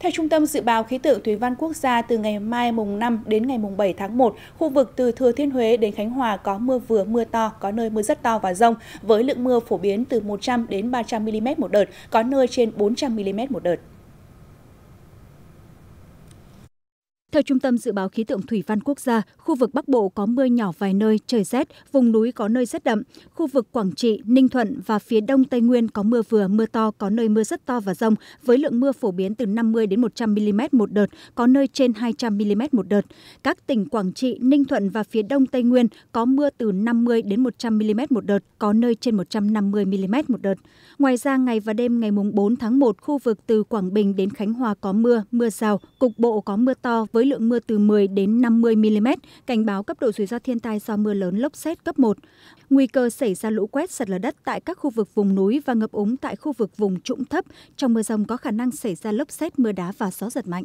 Theo Trung tâm Dự báo Khí tượng Thủy văn Quốc gia, từ ngày mai mùng 5 đến ngày mùng 7 tháng 1, khu vực từ Thừa Thiên Huế đến Khánh Hòa có mưa vừa mưa to, có nơi mưa rất to và rông, với lượng mưa phổ biến từ 100 đến 300 mm một đợt, có nơi trên 400 mm một đợt. theo trung tâm dự báo khí tượng thủy văn quốc gia khu vực bắc bộ có mưa nhỏ vài nơi trời rét vùng núi có nơi rét đậm khu vực quảng trị ninh thuận và phía đông tây nguyên có mưa vừa mưa to có nơi mưa rất to và rông với lượng mưa phổ biến từ 50 mươi một mm một đợt có nơi trên 200 mm một đợt các tỉnh quảng trị ninh thuận và phía đông tây nguyên có mưa từ 50 mươi một mm một đợt có nơi trên 150 mm một đợt ngoài ra ngày và đêm ngày 4 tháng 1, khu vực từ quảng bình đến khánh hòa có mưa mưa rào cục bộ có mưa to với với lượng mưa từ 10 đến 50 mm, cảnh báo cấp độ rủi ro thiên tai do mưa lớn lốc xét cấp 1. Nguy cơ xảy ra lũ quét sạt lở đất tại các khu vực vùng núi và ngập úng tại khu vực vùng trũng thấp. Trong mưa rông có khả năng xảy ra lốc xét, mưa đá và gió giật mạnh.